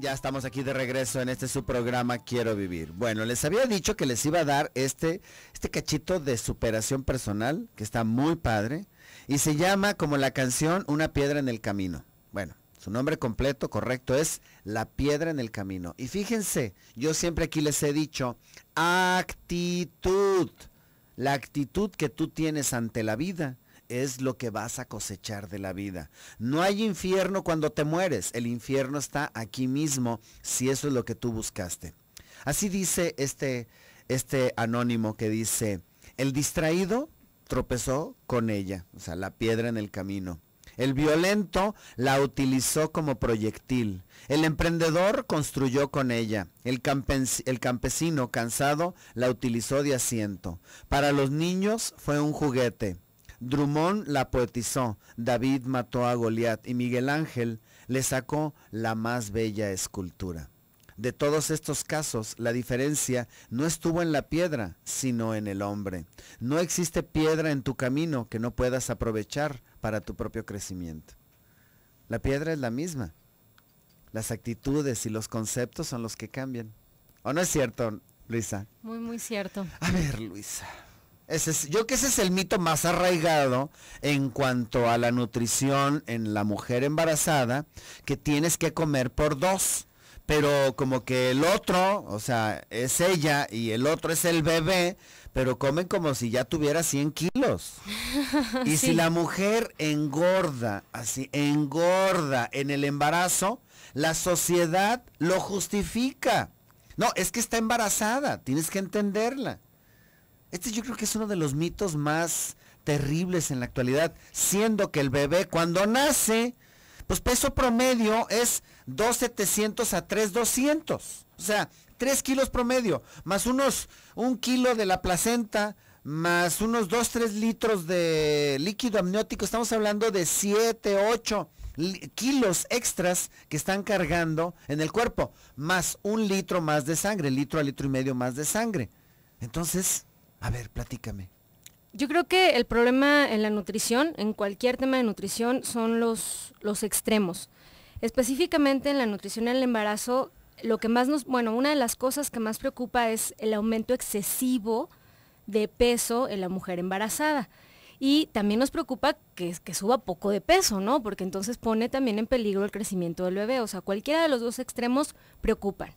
Ya estamos aquí de regreso en este su programa Quiero Vivir. Bueno, les había dicho que les iba a dar este, este cachito de superación personal, que está muy padre, y se llama como la canción Una piedra en el camino. Bueno, su nombre completo, correcto, es La piedra en el camino. Y fíjense, yo siempre aquí les he dicho, actitud, la actitud que tú tienes ante la vida es lo que vas a cosechar de la vida. No hay infierno cuando te mueres, el infierno está aquí mismo si eso es lo que tú buscaste. Así dice este, este anónimo que dice, el distraído tropezó con ella, o sea, la piedra en el camino. El violento la utilizó como proyectil. El emprendedor construyó con ella. el, campesino cansado la utilizó de asiento. Para los niños fue un juguete. Drummond la poetizó, David mató a Goliat y Miguel Ángel le sacó la más bella escultura. De todos estos casos, la diferencia no estuvo en la piedra, sino en el hombre. No existe piedra en tu camino que no puedas aprovechar para tu propio crecimiento. La piedra es la misma. Las actitudes y los conceptos son los que cambian. ¿O no es cierto, Luisa? Muy, muy cierto. A ver, Luisa yo que ese es el mito más arraigado en cuanto a la nutrición en la mujer embarazada, que tienes que comer por dos. Pero como que el otro, o sea, es ella y el otro es el bebé, pero comen como si ya tuviera 100 kilos. Y si la mujer engorda, así, engorda en el embarazo, la sociedad lo justifica. No, es que está embarazada, tienes que entenderla. Este yo creo que es uno de los mitos más terribles en la actualidad, siendo que el bebé cuando nace, pues peso promedio es 2,700 a 3,200. O sea, 3 kilos promedio, más unos, un kilo de la placenta, más unos 2, 3 litros de líquido amniótico, estamos hablando de 7, 8 kilos extras que están cargando en el cuerpo, más un litro más de sangre, litro a litro y medio más de sangre. Entonces, a ver, platícame. Yo creo que el problema en la nutrición, en cualquier tema de nutrición, son los, extremos. Específicamente en la nutrición en el embarazo, lo que más nos, bueno, una de las cosas que más preocupa es el aumento excesivo de peso en la mujer embarazada. Y también nos preocupa que, que, suba poco de peso, ¿no? Porque entonces pone también en peligro el crecimiento del bebé. O sea, cualquiera de los dos extremos preocupan.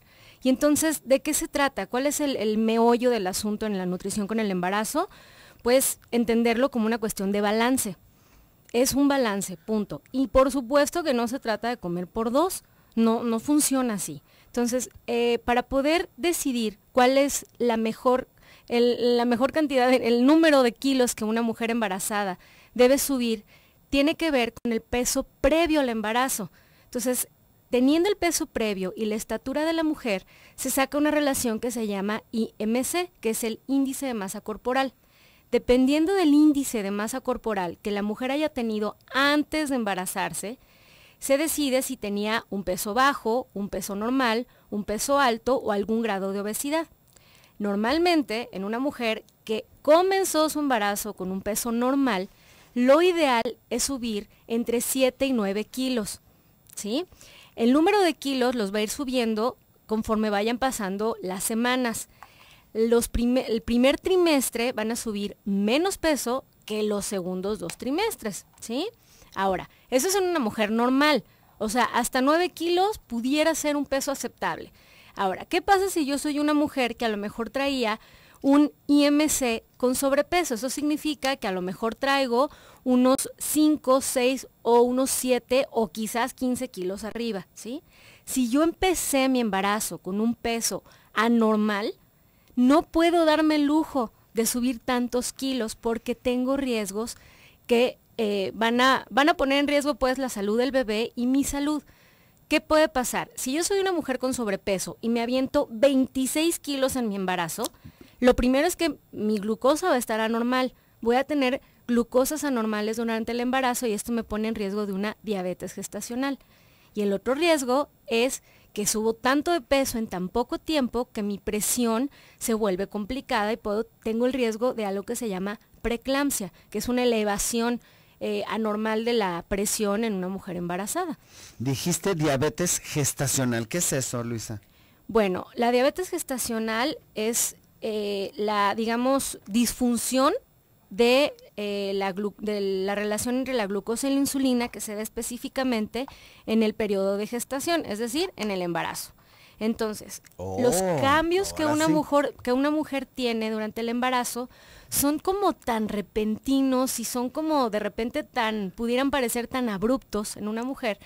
Y entonces, ¿de qué se trata? ¿Cuál es el, meollo del asunto en la nutrición con el embarazo? Pues entenderlo como una cuestión de balance. Es un balance, punto. Y por supuesto que no se trata de comer por dos, no, no funciona así. Entonces, eh, para poder decidir cuál es la mejor, la mejor cantidad, el número de kilos que una mujer embarazada debe subir, tiene que ver con el peso previo al embarazo. Entonces, Teniendo el peso previo y la estatura de la mujer, se saca una relación que se llama IMC, que es el índice de masa corporal. Dependiendo del índice de masa corporal que la mujer haya tenido antes de embarazarse, se decide si tenía un peso bajo, un peso normal, un peso alto o algún grado de obesidad. Normalmente, en una mujer que comenzó su embarazo con un peso normal, lo ideal es subir entre 7 y 9 kilos. ¿sí? El número de kilos los va a ir subiendo conforme vayan pasando las semanas. Los el primer trimestre van a subir menos peso que los segundos dos trimestres, ¿sí? Ahora, eso es en una mujer normal. O sea, hasta 9 kilos pudiera ser un peso aceptable. Ahora, ¿qué pasa si yo soy una mujer que a lo mejor traía un IMC con sobrepeso? Eso significa que a lo mejor traigo unos 5, 6 o unos 7 o quizás 15 kilos arriba, ¿sí? Si yo empecé mi embarazo con un peso anormal, no puedo darme el lujo de subir tantos kilos porque tengo riesgos que eh, van, a, van a poner en riesgo pues la salud del bebé y mi salud. ¿Qué puede pasar? Si yo soy una mujer con sobrepeso y me aviento 26 kilos en mi embarazo, lo primero es que mi glucosa va a estar anormal voy a tener glucosas anormales durante el embarazo y esto me pone en riesgo de una diabetes gestacional. Y el otro riesgo es que subo tanto de peso en tan poco tiempo que mi presión se vuelve complicada y puedo, tengo el riesgo de algo que se llama preeclampsia, que es una elevación eh, anormal de la presión en una mujer embarazada. Dijiste diabetes gestacional. ¿Qué es eso, Luisa? Bueno, la diabetes gestacional es eh, la, digamos, disfunción eh, de, la relación entre la glucosa y la insulina que se da específicamente en el periodo de gestación, es decir, en el embarazo. Entonces, los oh, cambios que una, mujer, que una mujer tiene durante el embarazo son como tan repentinos y son como de repente tan, pudieran parecer tan abruptos en una mujer,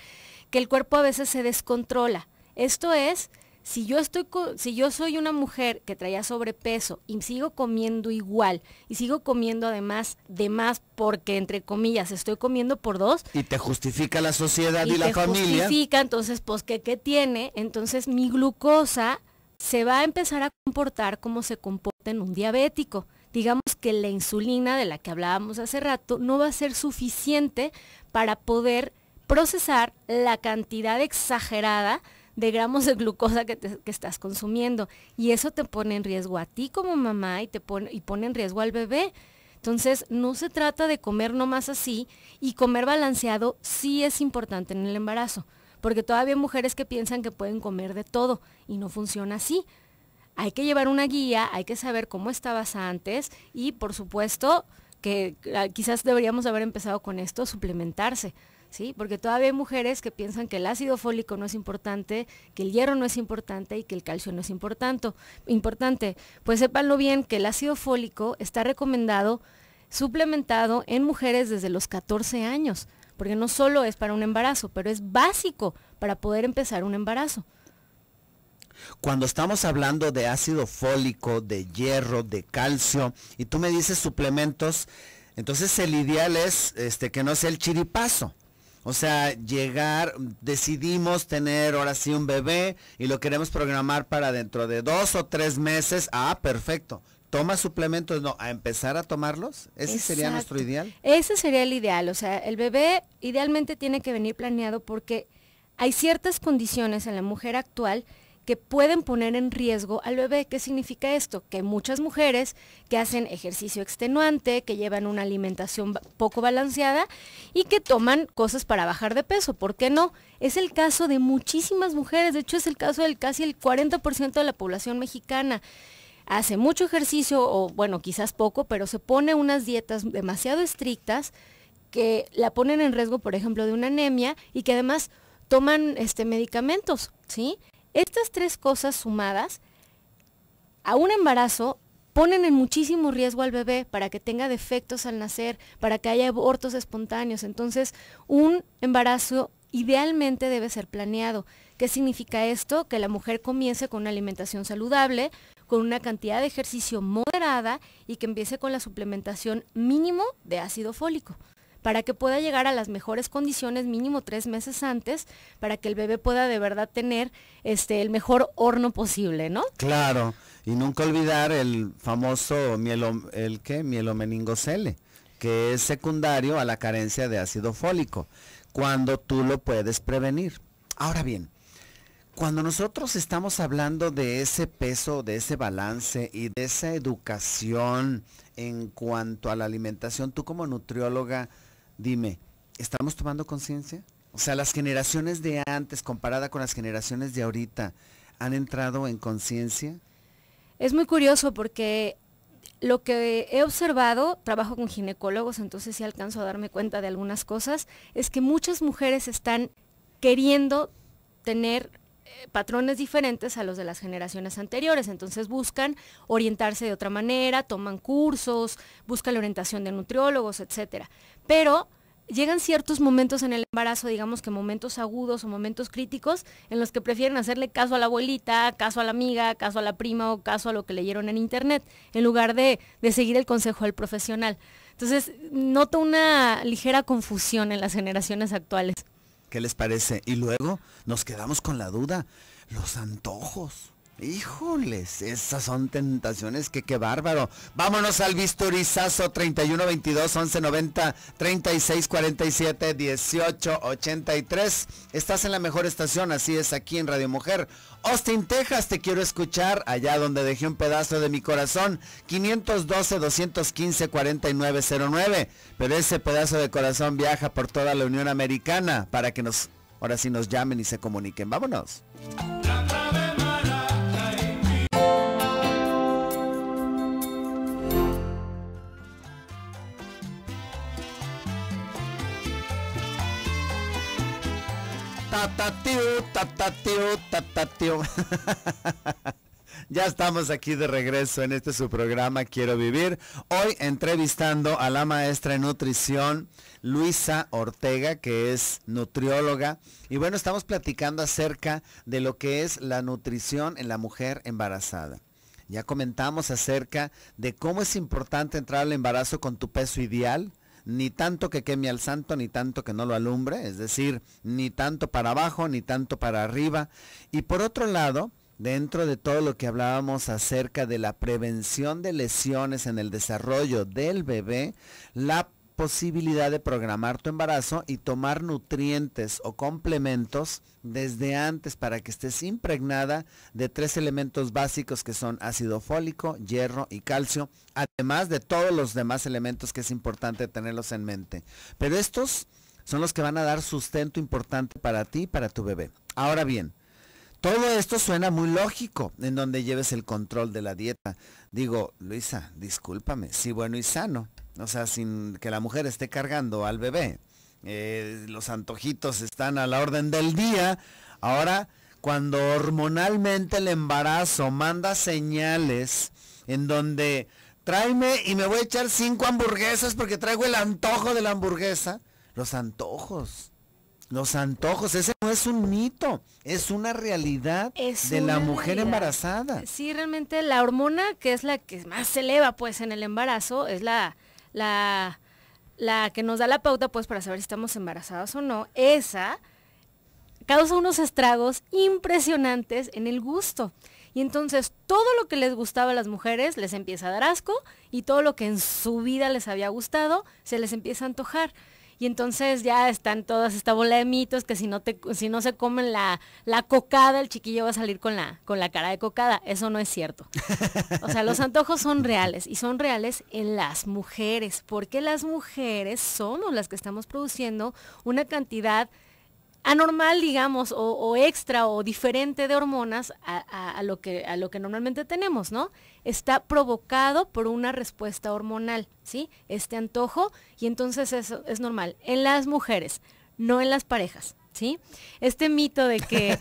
que el cuerpo a veces se descontrola. Esto es si yo, estoy si yo soy una mujer que traía sobrepeso y sigo comiendo igual y sigo comiendo además de más porque entre comillas estoy comiendo por dos y te justifica la sociedad y, la familia justifica entonces pues que qué tiene entonces mi glucosa se va a empezar a comportar como se comporta en un diabético digamos que la insulina de la que hablábamos hace rato no va a ser suficiente para poder procesar la cantidad exagerada de gramos de glucosa que, estás consumiendo. Y eso te pone en riesgo a ti como mamá y, te pone, y pone en riesgo al bebé. Entonces, no se trata de comer nomás así y comer balanceado sí es importante en el embarazo, porque todavía hay mujeres que piensan que pueden comer de todo y no funciona así. Hay que llevar una guía, hay que saber cómo estabas antes y, por supuesto, que ah, quizás deberíamos haber empezado con esto, suplementarse. ¿sí? Porque todavía hay mujeres que piensan que el ácido fólico no es importante, que el hierro no es importante y que el calcio no es importante. importante. Pues sépanlo bien que el ácido fólico está recomendado suplementado en mujeres desde los 14 años, porque no solo es para un embarazo, pero es básico para poder empezar un embarazo. Cuando estamos hablando de ácido fólico, de hierro, de calcio, y tú me dices suplementos, entonces el ideal es este, que no sea el chiripazo. O sea, llegar, decidimos tener ahora sí un bebé y lo queremos programar para dentro de dos o tres meses. Ah, perfecto. ¿Toma suplementos? No, a empezar a tomarlos. ¿Ese sería nuestro ideal? Ese sería el ideal. O sea, el bebé idealmente tiene que venir planeado porque hay ciertas condiciones en la mujer actual que pueden poner en riesgo al bebé. ¿Qué significa esto? Que muchas mujeres que hacen ejercicio extenuante, que llevan una alimentación poco balanceada y que toman cosas para bajar de peso, ¿por qué no? Es el caso de muchísimas mujeres, de hecho es el caso del casi el 40% de la población mexicana hace mucho ejercicio o bueno, quizás poco, pero se pone unas dietas demasiado estrictas que la ponen en riesgo, por ejemplo, de una anemia y que además toman este medicamentos, ¿sí? Estas tres cosas sumadas a un embarazo ponen en muchísimo riesgo al bebé para que tenga defectos al nacer, para que haya abortos espontáneos. Entonces, un embarazo idealmente debe ser planeado. ¿Qué significa esto? Que la mujer comience con una alimentación saludable, con una cantidad de ejercicio moderada y que empiece con la suplementación mínimo de ácido fólico para que pueda llegar a las mejores condiciones mínimo tres meses antes, para que el bebé pueda de verdad tener este, el mejor horno posible, ¿no? Claro, y nunca olvidar el famoso mielo, el qué, mielomeningocele, que es secundario a la carencia de ácido fólico, cuando tú lo puedes prevenir. Ahora bien, cuando nosotros estamos hablando de ese peso, de ese balance y de esa educación en cuanto a la alimentación, tú como nutrióloga, dime, ¿estamos tomando conciencia? O sea, las generaciones de antes comparada con las generaciones de ahorita, ¿han entrado en conciencia? Es muy curioso porque lo que he observado, trabajo con ginecólogos, entonces sí alcanzo a darme cuenta de algunas cosas, es que muchas mujeres están queriendo tener eh, patrones diferentes a los de las generaciones anteriores, entonces buscan orientarse de otra manera, toman cursos, buscan la orientación de nutriólogos, etcétera pero llegan ciertos momentos en el embarazo, digamos que momentos agudos o momentos críticos, en los que prefieren hacerle caso a la abuelita, caso a la amiga, caso a la prima o caso a lo que leyeron en internet, en lugar de, seguir el consejo al profesional. Entonces, noto una ligera confusión en las generaciones actuales. ¿Qué les parece? Y luego nos quedamos con la duda, los antojos. Híjoles, esas son tentaciones, que qué bárbaro. Vámonos al Visturizazo 3122-1190 3647 1883. Estás en la mejor estación, así es aquí en Radio Mujer. Austin, Texas, te quiero escuchar allá donde dejé un pedazo de mi corazón. 512 215 4909. Pero ese pedazo de corazón viaja por toda la Unión Americana para que nos ahora sí nos llamen y se comuniquen. Vámonos. Ya estamos aquí de regreso en este su programa Quiero Vivir. Hoy entrevistando a la maestra en nutrición Luisa Ortega, que es nutrióloga. Y bueno, estamos platicando acerca de lo que es la nutrición en la mujer embarazada. Ya comentamos acerca de cómo es importante entrar al embarazo con tu peso ideal, ni tanto que queme al santo, ni tanto que no lo alumbre, es decir, ni tanto para abajo, ni tanto para arriba. Y por otro lado, dentro de todo lo que hablábamos acerca de la prevención de lesiones en el desarrollo del bebé, la posibilidad de programar tu embarazo y tomar nutrientes o complementos desde antes para que estés impregnada de tres elementos básicos que son ácido fólico, hierro y calcio, además de todos los demás elementos que es importante tenerlos en mente. Pero estos son los que van a dar sustento importante para ti y para tu bebé. Ahora bien, todo esto suena muy lógico en donde lleves el control de la dieta. Digo, Luisa, discúlpame, sí bueno y sano, o sea, sin que la mujer esté cargando al bebé. Eh, los antojitos están a la orden del día. Ahora, cuando hormonalmente el embarazo manda señales en donde tráeme y me voy a echar cinco hamburguesas porque traigo el antojo de la hamburguesa, los antojos. Los antojos, ese no es un mito, es una realidad de la mujer embarazada. Sí, realmente la hormona que es la que más se eleva pues en el embarazo es la, la, que nos da la pauta pues para saber si estamos embarazadas o no, esa causa unos estragos impresionantes en el gusto. Y entonces todo lo que les gustaba a las mujeres les empieza a dar asco y todo lo que en su vida les había gustado se les empieza a antojar. Y entonces ya están todas esta bola de mitos que si no, te, si no se comen la, cocada, el chiquillo va a salir con la, con la cara de cocada. Eso no es cierto. O sea, los antojos son reales y son reales en las mujeres, porque las mujeres somos las que estamos produciendo una cantidad anormal, digamos, o, extra o diferente de hormonas a, lo que, a lo que normalmente tenemos, ¿no? Está provocado por una respuesta hormonal, ¿sí? Este antojo y entonces eso es normal en las mujeres, no en las parejas. ¿Sí? Este mito de que,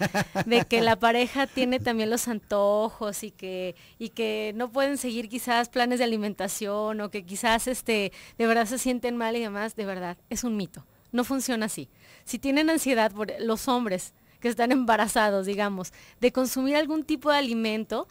de que la pareja tiene también los antojos y que, y que no pueden seguir quizás planes de alimentación o que quizás este, de verdad se sienten mal y demás, de verdad, es un mito. No funciona así si tienen ansiedad por los hombres que están embarazados, digamos, de consumir algún tipo de alimento,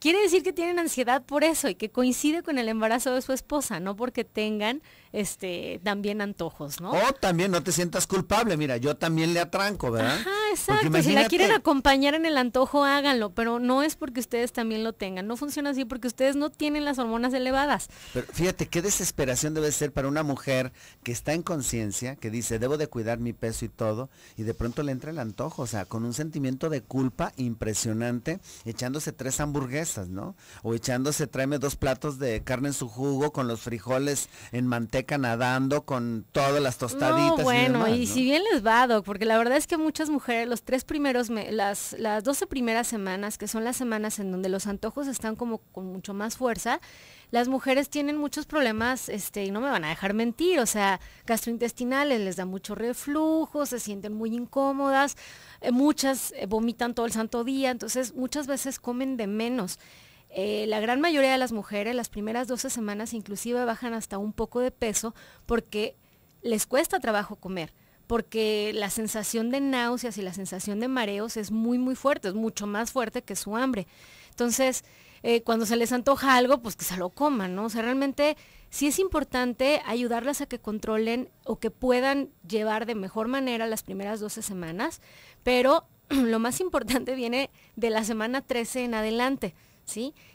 quiere decir que tienen ansiedad por eso y que coincide con el embarazo de su esposa, no porque tengan este, también antojos, ¿no? O también no te sientas culpable, mira, yo también le atranco, ¿verdad? Ajá, exacto. Si la quieren acompañar en el antojo, háganlo, pero no es porque ustedes también lo tengan. No funciona así porque ustedes no tienen las hormonas elevadas. Pero fíjate, qué desesperación debe ser para una mujer que está en conciencia, que dice, debo de cuidar mi peso y todo, y de pronto le entra el antojo, o sea, con un sentimiento de culpa impresionante, echándose tres hamburguesas, ¿no? O echándose, tráeme dos platos de carne en su jugo con los frijoles en manteca canadando nadando con todas las tostaditas. bueno, y, si bien les va, Doc, porque la verdad es que muchas mujeres, los tres primeros, las, las 12 primeras semanas, que son las semanas en donde los antojos están como con mucho más fuerza, las mujeres tienen muchos problemas, este, y no me van a dejar mentir, o sea, gastrointestinales, les da mucho reflujo, se sienten muy incómodas, eh, muchas eh, vomitan todo el santo día, entonces muchas veces comen de menos. Eh, la gran mayoría de las mujeres, las primeras 12 semanas inclusive bajan hasta un poco de peso porque les cuesta trabajo comer, porque la sensación de náuseas y la sensación de mareos es muy, muy fuerte, es mucho más fuerte que su hambre. Entonces, eh, cuando se les antoja algo, pues que se lo coman, ¿no? O sea, realmente sí es importante ayudarlas a que controlen o que puedan llevar de mejor manera las primeras 12 semanas, pero lo más importante viene de la semana 13 en adelante.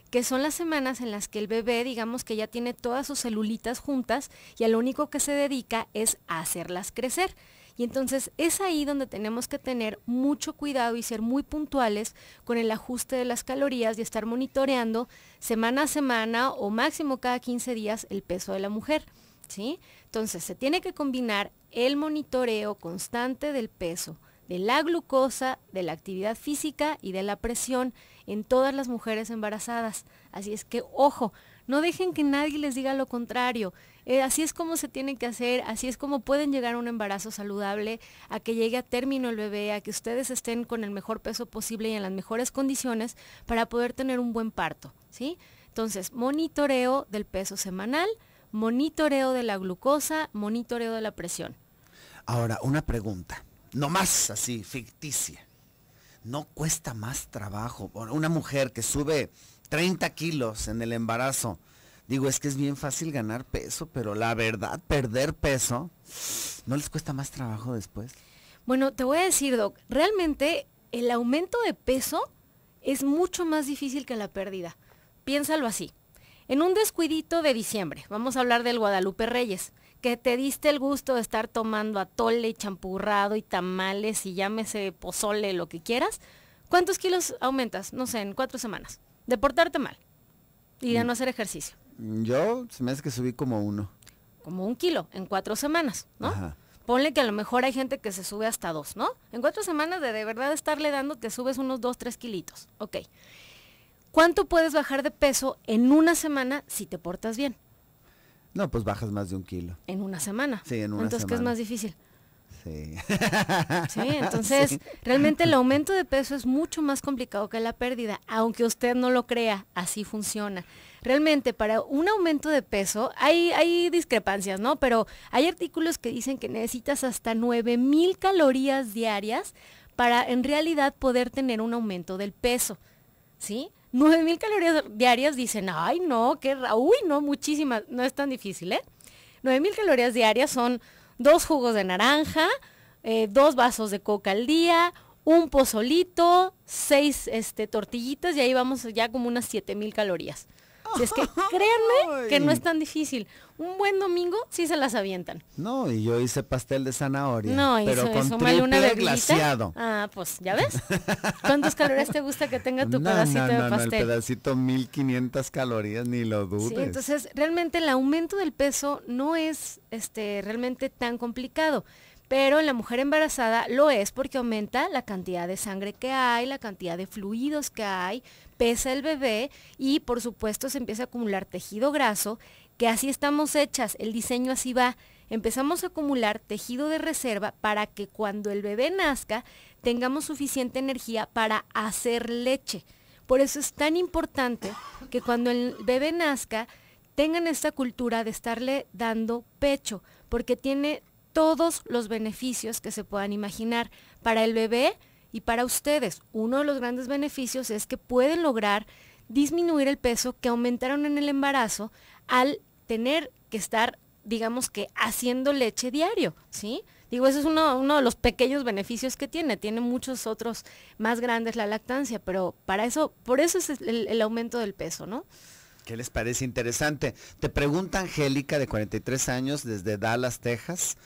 Que son las semanas en las que el bebé, digamos que ya tiene todas sus celulitas juntas y a lo único que se dedica es a hacerlas crecer. Y entonces es ahí donde tenemos que tener mucho cuidado y ser muy puntuales con el ajuste de las calorías y estar monitoreando semana a semana o máximo cada 15 días el peso de la mujer. Entonces se tiene que combinar el monitoreo constante del peso, de la glucosa, de la actividad física y de la presión en todas las mujeres embarazadas. Así es que, ojo, no dejen que nadie les diga lo contrario. Eh, así es como se tiene que hacer, así es como pueden llegar a un embarazo saludable, a que llegue a término el bebé, a que ustedes estén con el mejor peso posible y en las mejores condiciones para poder tener un buen parto, ¿sí? Entonces, monitoreo del peso semanal, monitoreo de la glucosa, monitoreo de la presión. Ahora, una pregunta. No más así, ficticia. No cuesta más trabajo. Una mujer que sube 30 kilos en el embarazo, digo, es que es bien fácil ganar peso, pero la verdad, perder peso, ¿no les cuesta más trabajo después? Bueno, te voy a decir, Doc, realmente el aumento de peso es mucho más difícil que la pérdida. Piénsalo así. En un descuidito de diciembre, vamos a hablar del Guadalupe Reyes que te diste el gusto de estar tomando atole y champurrado y tamales y llámese pozole, lo que quieras, ¿cuántos kilos aumentas? No sé, en cuatro semanas. De portarte mal y de mm. no hacer ejercicio. Mm, yo se me hace que subí como uno. Como un kilo en cuatro semanas, ¿no? Ajá. Ponle que a lo mejor hay gente que se sube hasta dos, ¿no? En cuatro semanas de de verdad estarle dando te subes unos dos, tres kilitos. Ok. ¿Cuánto puedes bajar de peso en una semana si te portas bien? No, pues bajas más de un kilo. En una semana. Sí, en una semana. Entonces, ¿qué es más difícil? Sí. sí, entonces realmente el aumento de peso es mucho más complicado que la pérdida, aunque usted no lo crea, así funciona. Realmente para un aumento de peso hay, hay discrepancias, ¿no? Pero hay artículos que dicen que necesitas hasta 9.000 calorías diarias para en realidad poder tener un aumento del peso, ¿sí? 9000 calorías diarias dicen, ay no, qué, uy no, muchísimas, no es tan difícil, ¿eh? 9000 calorías diarias son dos jugos de naranja, eh, dos vasos de coca al día, un pozolito, seis este, tortillitas y ahí vamos ya como unas 7000 calorías. Si es que créanme que no es tan difícil. Un buen domingo sí se las avientan. No, y yo hice pastel de zanahoria. No, pero con triple una glaciado. Ah, pues, ¿ya ves? ¿Cuántas calorías te gusta que tenga tu pedacito de pastel? No, el pedacito 1500 calorías, ni lo dudes. Sí, entonces realmente el aumento del peso no es este, realmente tan complicado. Pero en la mujer embarazada lo es porque aumenta la cantidad de sangre que hay, la cantidad de fluidos que hay, pesa el bebé y por supuesto se empieza a acumular tejido graso, que así estamos hechas, el diseño así va. Empezamos a acumular tejido de reserva para que cuando el bebé nazca tengamos suficiente energía para hacer leche. Por eso es tan importante que cuando el bebé nazca tengan esta cultura de estarle dando pecho, porque tiene todos los beneficios que se puedan imaginar. Para el bebé, y para ustedes, uno de los grandes beneficios es que pueden lograr disminuir el peso que aumentaron en el embarazo al tener que estar, digamos que, haciendo leche diario, ¿sí? Digo, ese es uno, uno, de los pequeños beneficios que tiene. Tiene muchos otros más grandes la lactancia, pero para eso, por eso es el, el aumento del peso, ¿no? ¿Qué les parece interesante? Te pregunta Angélica, de 43 años, desde Dallas, Texas.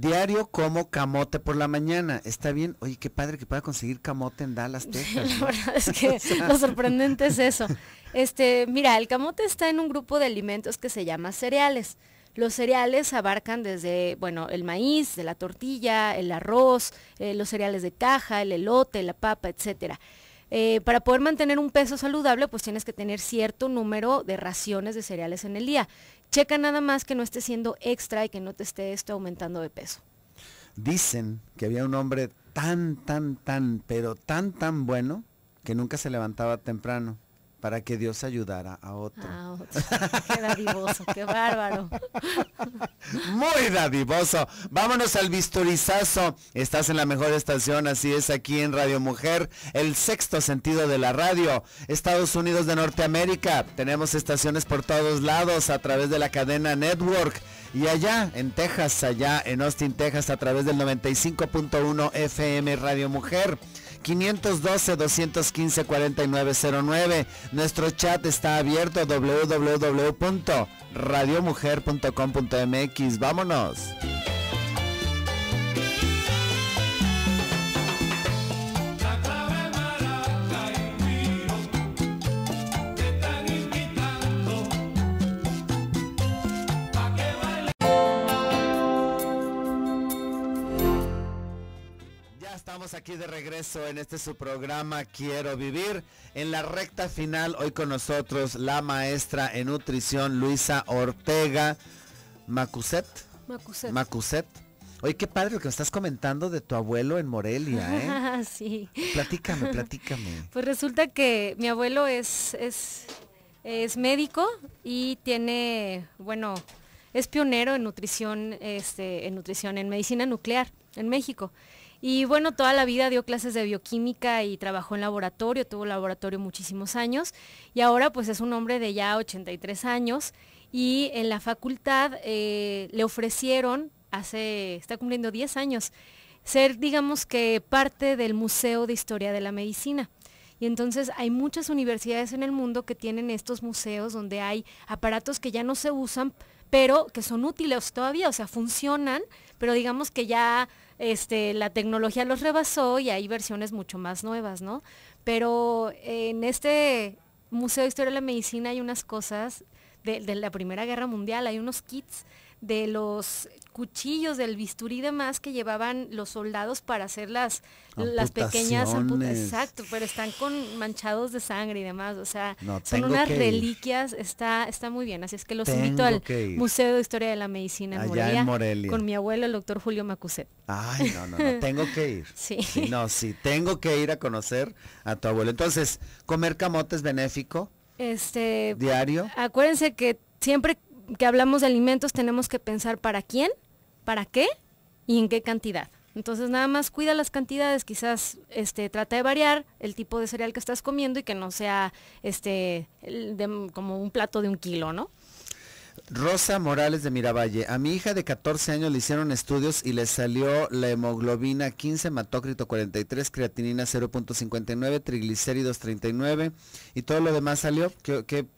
Diario como camote por la mañana. Está bien. Oye, qué padre que pueda conseguir camote en Dallas, Texas. la verdad es que lo sorprendente es eso. Este, mira, el camote está en un grupo de alimentos que se llama cereales. Los cereales abarcan desde, bueno, el maíz, de la tortilla, el arroz, eh, los cereales de caja, el elote, la papa, etcétera. Eh, para poder mantener un peso saludable, pues tienes que tener cierto número de raciones de cereales en el día. Checa nada más que no esté siendo extra y que no te esté esto aumentando de peso. Dicen que había un hombre tan, tan, tan, pero tan, tan bueno que nunca se levantaba temprano para que Dios ayudara a otro. qué dadivoso, qué bárbaro. Muy dadivoso. Vámonos al bisturizazo. Estás en la mejor estación, así es, aquí en Radio Mujer, el sexto sentido de la radio. Estados Unidos de Norteamérica. Tenemos estaciones por todos lados a través de la cadena Network. Y allá en Texas, allá en Austin, Texas, a través del 95.1 FM Radio Mujer. 512-215-4909. Nuestro chat está abierto www.radiomujer.com.mx. Vámonos. Estamos aquí de regreso en este su programa Quiero Vivir. En la recta final, hoy con nosotros la maestra en nutrición Luisa Ortega Macuset. Macuset. Macuset. Oye, qué padre lo que me estás comentando de tu abuelo en Morelia, ¿eh? sí. Platícame, platícame. Pues resulta que mi abuelo es, es, es médico y tiene, bueno, es pionero en nutrición, este, en nutrición, en medicina nuclear en México. Y bueno, toda la vida dio clases de bioquímica y trabajó en laboratorio, tuvo laboratorio muchísimos años y ahora pues es un hombre de ya 83 años y en la facultad eh, le ofrecieron, hace, está cumpliendo 10 años, ser digamos que parte del Museo de Historia de la Medicina. Y entonces hay muchas universidades en el mundo que tienen estos museos donde hay aparatos que ya no se usan, pero que son útiles todavía, o sea, funcionan, pero digamos que ya este, la tecnología los rebasó y hay versiones mucho más nuevas, ¿no? Pero eh, en este Museo de Historia de la Medicina hay unas cosas de, de la Primera Guerra Mundial, hay unos kits de los cuchillos, del bisturí y demás que llevaban los soldados para hacer las, pequeñas amputaciones. Exacto, pero están con manchados de sangre y demás. O sea, son unas reliquias, está, está muy bien. Así es que los invito al Museo de Historia de la Medicina en Morelia, con mi abuelo, el doctor Julio Macuset. Ay, no, no, no, tengo que ir. sí. No, sí, tengo que ir a conocer a tu abuelo. Entonces, comer camotes benéfico. Este. Diario. Acuérdense que siempre que hablamos de alimentos tenemos que pensar para quién, para qué y en qué cantidad. Entonces nada más cuida las cantidades, quizás este, trata de variar el tipo de cereal que estás comiendo y que no sea este, como un plato de un kilo, ¿no? Rosa Morales de Miravalle. A mi hija de 14 años le hicieron estudios y le salió la hemoglobina 15, hematócrito 43, creatinina 0.59, triglicéridos 39 y todo lo demás salió.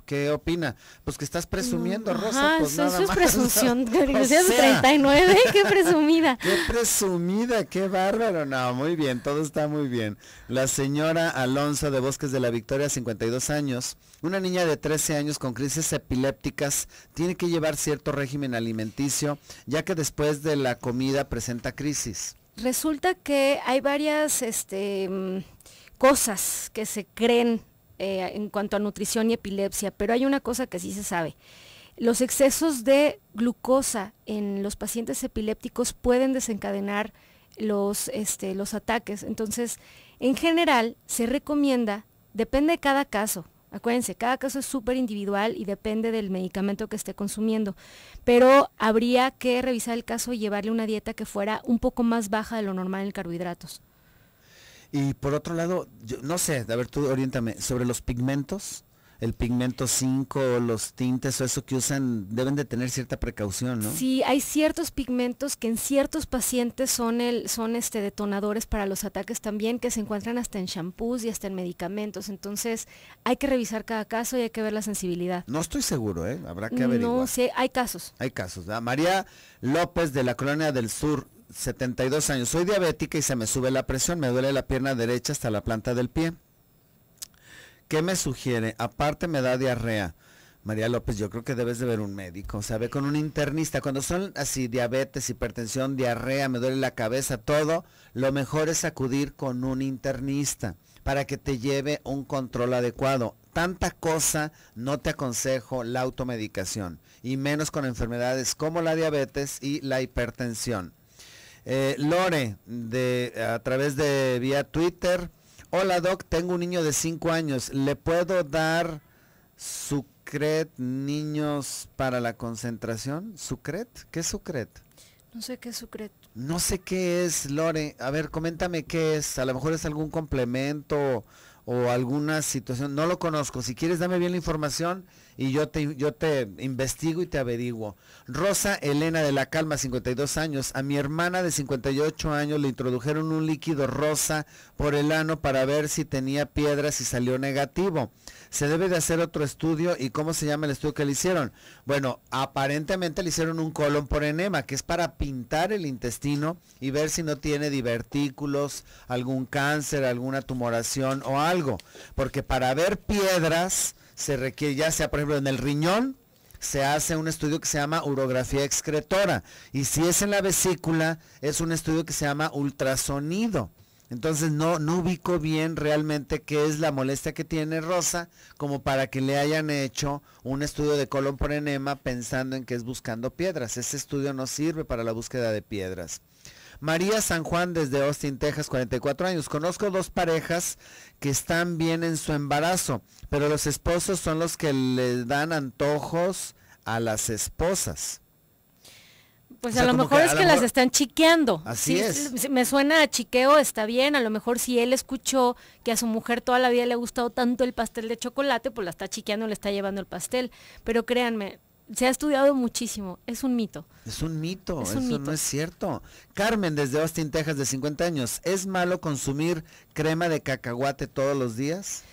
¿Qué, opina? Pues que estás presumiendo, mm, Rosa. eso, pues es más. presunción. Triglicéridos 39, qué presumida. Qué presumida, qué bárbaro. No, muy bien, todo está muy bien. La señora Alonso de Bosques de la Victoria, 52 años. Una niña de 13 años con crisis epilépticas tiene que llevar cierto régimen alimenticio, ya que después de la comida presenta crisis? Resulta que hay varias este, mm, cosas que se creen eh, en cuanto a nutrición y epilepsia, pero hay una cosa que sí se sabe. Los excesos de glucosa en los pacientes epilépticos pueden desencadenar los, este, los ataques. Entonces, en general, se recomienda, depende de cada caso, Acuérdense, cada caso es súper individual y depende del medicamento que esté consumiendo, pero habría que revisar el caso y llevarle una dieta que fuera un poco más baja de lo normal en carbohidratos. Y por otro lado, yo, no sé, a ver, tú oriéntame, sobre los pigmentos, el pigmento 5 o los tintes o eso que usan deben de tener cierta precaución, ¿no? Sí, hay ciertos pigmentos que en ciertos pacientes son el son este detonadores para los ataques también que se encuentran hasta en champús y hasta en medicamentos, entonces hay que revisar cada caso y hay que ver la sensibilidad. No estoy seguro, ¿eh? Habrá que averiguar. No, sí, hay casos. Hay casos. María López de la Colonia del Sur 72 años. Soy diabética y se me sube la presión, me duele la pierna derecha hasta la planta del pie. ¿Qué me sugiere? Aparte me da diarrea. María López, yo creo que debes de ver un médico, o con un internista. Cuando son así, diabetes, hipertensión, diarrea, me duele la cabeza, todo, lo mejor es acudir con un internista para que te lleve un control adecuado. Tanta cosa no te aconsejo la automedicación, y menos con enfermedades como la diabetes y la hipertensión. Eh, Lore, a través de vía Twitter, Hola Doc, tengo un niño de 5 años. ¿Le puedo dar Sucret niños para la concentración? ¿Sucret? ¿Qué es Sucret? No sé qué es Sucret. No sé qué es, Lore. A ver, coméntame qué es. A lo mejor es algún complemento o alguna situación. No lo conozco. Si quieres, dame bien la información y yo te, yo te investigo y te averiguo. Rosa Elena de la Calma, 52 años. A mi hermana de 58 años le introdujeron un líquido rosa por el ano para ver si tenía piedras y salió negativo. Se debe de hacer otro estudio y cómo se llama el estudio que le hicieron. Bueno, aparentemente le hicieron un colon por enema, que es para pintar el intestino y ver si no tiene divertículos, algún cáncer, alguna tumoración o algo. Porque para ver piedras se requiere, ya sea por ejemplo en el riñón, se hace un estudio que se llama urografía excretora. Y si es en la vesícula, es un estudio que se llama ultrasonido. Entonces no, no ubico bien realmente qué es la molestia que tiene Rosa como para que le hayan hecho un estudio de colon por enema pensando en que es buscando piedras. Ese estudio no sirve para la búsqueda de piedras. María San Juan desde Austin, Texas, 44 años. Conozco dos parejas que están bien en su embarazo. Pero los esposos son los que le dan antojos a las esposas. Pues a lo mejor es que las están chiqueando. Así es. Me suena a chiqueo, está bien. A lo mejor si él escuchó que a su mujer toda la vida le ha gustado tanto el pastel de chocolate, pues la está chiqueando, le está llevando el pastel. Pero créanme, se ha estudiado muchísimo. Es un mito. Es un mito, eso no es cierto. Carmen, desde Austin, Texas, de 50 años, ¿es malo consumir crema de cacahuate todos los días?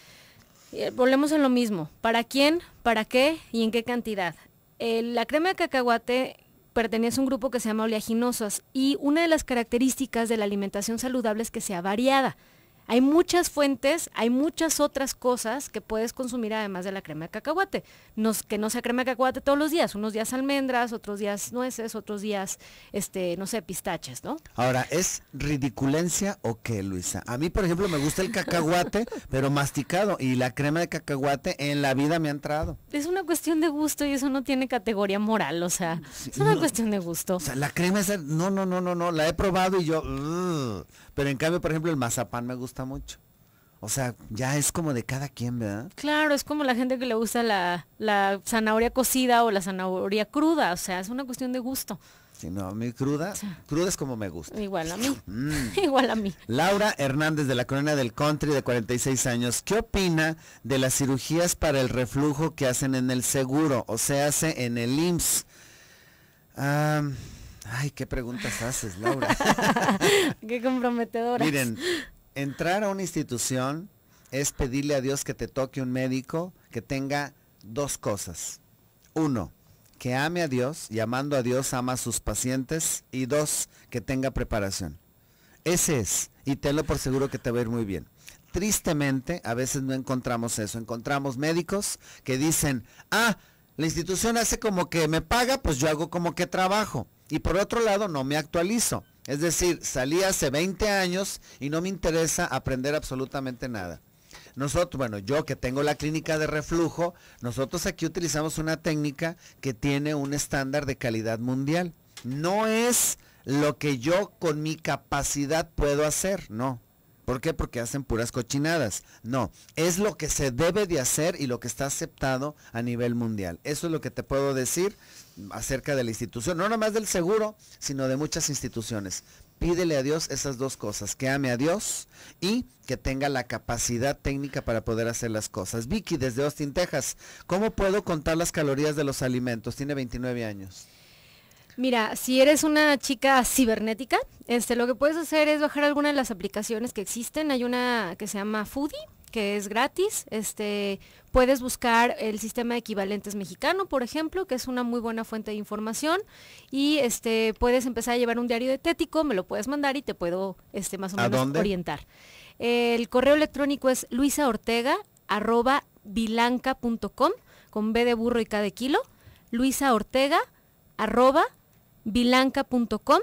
Eh, volvemos en lo mismo. ¿Para quién? ¿Para qué? ¿Y en qué cantidad? Eh, la crema de cacahuate pertenece a un grupo que se llama oleaginosas y una de las características de la alimentación saludable es que sea variada. Hay muchas fuentes, hay muchas otras cosas que puedes consumir además de la crema de cacahuate. Nos, que no sea crema de cacahuate todos los días, unos días almendras, otros días nueces, otros días, este, no sé, pistaches, ¿no? Ahora, ¿es ridiculencia o qué, Luisa? A mí, por ejemplo, me gusta el cacahuate, pero masticado, y la crema de cacahuate en la vida me ha entrado. Es una cuestión de gusto y eso no tiene categoría moral, o sea, es una cuestión de gusto. O sea, la crema es, no, no, no, no, no, la he probado y yo, pero en cambio, por ejemplo, el mazapán me gusta mucho. O sea, ya es como de cada quien, ¿verdad? Claro, es como la gente que le gusta la, zanahoria cocida o la zanahoria cruda. O sea, es una cuestión de gusto. Si no, a mí cruda, cruda es como me gusta. Igual a mí. Igual a mí. Laura Hernández de la Corona del Country de 46 años, ¿qué opina de las cirugías para el reflujo que hacen en el seguro o se hace en el IMSS? Ay, qué preguntas haces, Laura. qué comprometedora. Miren, entrar a una institución es pedirle a Dios que te toque un médico que tenga dos cosas. Uno, que ame a Dios y amando a Dios ama a sus pacientes. Y dos, que tenga preparación. Ese es, y tenlo por seguro que te va a ir muy bien. Tristemente, a veces no encontramos eso. Encontramos médicos que dicen, ah, la institución hace como que me paga, pues yo hago como que trabajo. Y por otro lado, no me actualizo. Es decir, salí hace 20 años y no me interesa aprender absolutamente nada. Nosotros, bueno, yo que tengo la clínica de reflujo, nosotros aquí utilizamos una técnica que tiene un estándar de calidad mundial. No es lo que yo con mi capacidad puedo hacer, no. ¿Por qué? Porque hacen puras cochinadas. No, es lo que se debe de hacer y lo que está aceptado a nivel mundial. Eso es lo que te puedo decir acerca de la institución, no nomás del seguro, sino de muchas instituciones. Pídele a Dios esas dos cosas, que ame a Dios y que tenga la capacidad técnica para poder hacer las cosas. Vicky, desde Austin, Texas, ¿cómo puedo contar las calorías de los alimentos? Tiene 29 años. Mira, si eres una chica cibernética, este, lo que puedes hacer es bajar alguna de las aplicaciones que existen. Hay una que se llama Foodie, que es gratis. Este, puedes buscar el sistema de equivalentes mexicano, por ejemplo, que es una muy buena fuente de información. Y este, puedes empezar a llevar un diario dietético, me lo puedes mandar y te puedo este, más o menos orientar. El correo electrónico es luisaortega.bilanca.com con B de burro y K de kilo. Luisa bilanca.com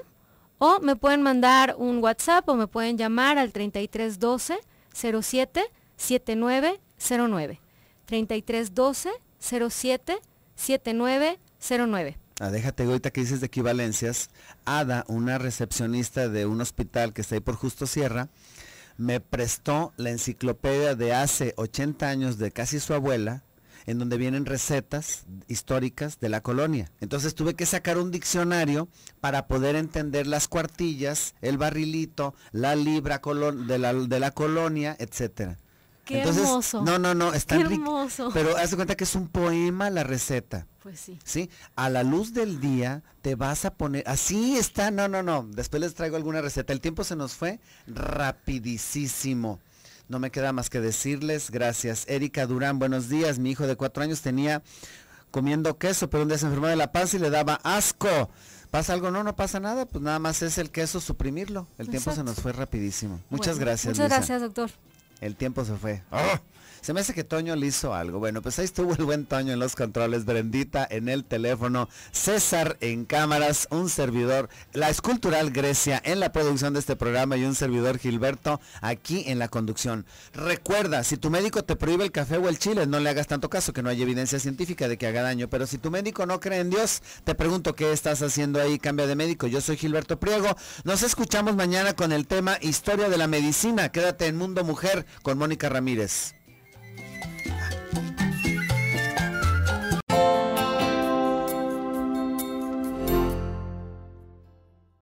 o me pueden mandar un WhatsApp o me pueden llamar al 3312 07 7909. 3312 07 7909. déjate ahorita que dices de equivalencias. Ada, una recepcionista de un hospital que está ahí por Justo Sierra, me prestó la enciclopedia de hace 80 años de casi su abuela, en donde vienen recetas históricas de la colonia. Entonces tuve que sacar un diccionario para poder entender las cuartillas, el barrilito, la libra de la, colonia, etcétera. Qué Entonces, hermoso. No, no, no, está hermoso. Pero haz de cuenta que es un poema la receta. Pues sí. Sí, a la luz del día te vas a poner, así está, no, no, no, después les traigo alguna receta. El tiempo se nos fue rapidísimo. No me queda más que decirles gracias. Erika Durán, buenos días. Mi hijo de cuatro años tenía comiendo queso, pero un día se enfermó de la panza y le daba asco. ¿Pasa algo? No, no pasa nada. Pues nada más es el queso suprimirlo. El tiempo se nos fue rapidísimo. Muchas gracias. Muchas gracias, doctor. El tiempo se fue. Ah. Se me hace que Toño le hizo algo. Bueno, pues ahí estuvo el buen Toño en los controles, Brendita en el teléfono, César en cámaras, un servidor, la escultural Grecia en la producción de este programa y un servidor Gilberto aquí en la conducción. Recuerda, si tu médico te prohíbe el café o el chile, no le hagas tanto caso que no hay evidencia científica de que haga daño, pero si tu médico no cree en Dios, te pregunto qué estás haciendo ahí, cambia de médico. Yo soy Gilberto Priego. Nos escuchamos mañana con el tema Historia de la Medicina. Quédate en Mundo Mujer con Mónica Ramírez.